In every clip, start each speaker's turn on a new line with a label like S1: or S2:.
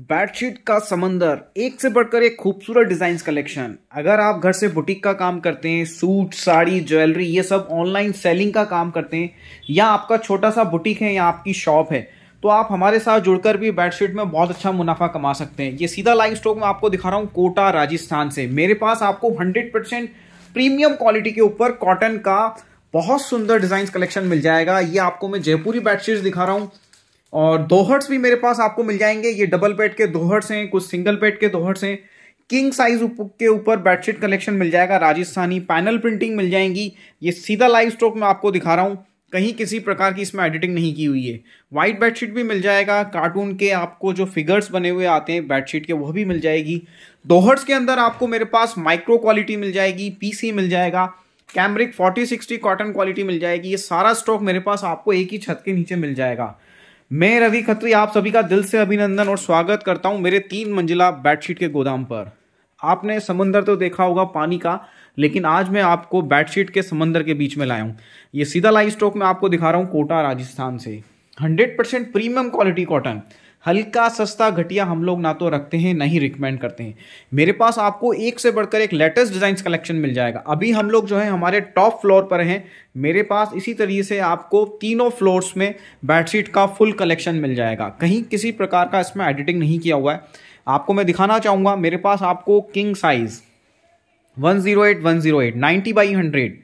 S1: bedsheet का समंदर एक से बढ़कर एक खूबसूरत डिजाइन कलेक्शन अगर आप घर से बुटीक का काम करते हैं सूट साड़ी ज्वेलरी ये सब ऑनलाइन सेलिंग का काम करते हैं या आपका छोटा सा बुटीक है या आपकी शॉप है तो आप हमारे साथ जुड़कर भी बेडशीट में बहुत अच्छा मुनाफा कमा सकते हैं ये सीधा लाइव स्टॉक में आपको दिखा रहा हूँ कोटा राजस्थान से मेरे पास आपको हंड्रेड परसेंट प्रीमियम क्वालिटी के ऊपर कॉटन का बहुत सुंदर डिजाइन कलेक्शन मिल जाएगा ये आपको मैं जयपुरी बेडशीट दिखा रहा हूँ और दो भी मेरे पास आपको मिल जाएंगे ये डबल बेड के दो हैं कुछ सिंगल बेड के दो हैं किंग साइज के ऊपर बेडशीट कलेक्शन मिल जाएगा राजस्थानी पैनल प्रिंटिंग मिल जाएंगी ये सीधा लाइव स्टॉक में आपको दिखा रहा हूँ कहीं किसी प्रकार की इसमें एडिटिंग नहीं की हुई है वाइट बेडशीट भी मिल जाएगा कार्टून के आपको जो फिगर्स बने हुए आते हैं बेडशीट के वह भी मिल जाएगी दोहर्स के अंदर आपको मेरे पास माइक्रो क्वालिटी मिल जाएगी पीसी मिल जाएगा कैमरिक 4060 कॉटन क्वालिटी मिल जाएगी ये सारा स्टॉक मेरे पास आपको एक ही छत के नीचे मिल जाएगा मैं रवि खत्री आप सभी का दिल से अभिनंदन और स्वागत करता हूं मेरे तीन मंजिला बेडशीट के गोदाम पर आपने समंदर तो देखा होगा पानी का लेकिन आज मैं आपको बेडशीट के समंदर के बीच में लाया हूं ये सीधा लाइव स्टॉक में आपको दिखा रहा हूं कोटा राजस्थान से 100% प्रीमियम क्वालिटी कॉटन हल्का सस्ता घटिया हम लोग ना तो रखते हैं ना ही रिकमेंड करते हैं मेरे पास आपको एक से बढ़कर एक लेटेस्ट डिज़ाइन कलेक्शन मिल जाएगा अभी हम लोग जो है हमारे टॉप फ्लोर पर हैं मेरे पास इसी तरीके से आपको तीनों फ्लोर्स में बेडशीट का फुल कलेक्शन मिल जाएगा कहीं किसी प्रकार का इसमें एडिटिंग नहीं किया हुआ है आपको मैं दिखाना चाहूँगा मेरे पास आपको king size one zero eight one zero eight ninety by hundred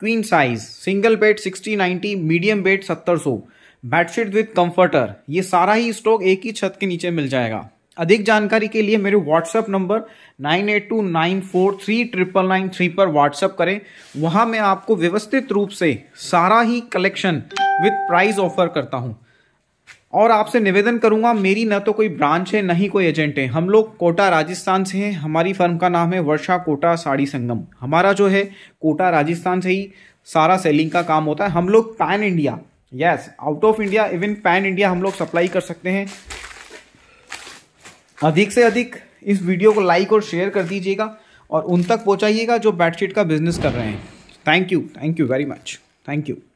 S1: queen size single bed sixty ninety medium bed सत्तर सौ बेडशीट विथ कंफर्टर ये सारा ही स्टॉक एक ही छत के नीचे मिल जाएगा अधिक जानकारी के लिए मेरे WhatsApp number nine eight two nine four three triple nine three पर व्हाट्सएप करें वहाँ मैं आपको व्यवस्थित रूप से सारा ही कलेक्शन विथ प्राइस ऑफर करता हूँ और आपसे निवेदन करूंगा मेरी न तो कोई ब्रांच है न ही कोई एजेंट है हम लोग कोटा राजस्थान से हैं हमारी फर्म का नाम है वर्षा कोटा साड़ी संगम हमारा जो है कोटा राजस्थान से ही सारा सेलिंग का काम होता है हम लोग pan India yes out of India even pan India हम लोग सप्लाई कर सकते हैं अधिक से अधिक इस वीडियो को लाइक और शेयर कर दीजिएगा और उन तक पहुंचाइएगा जो बेडशीट का बिजनेस कर रहे हैं thank you thank you very much thank you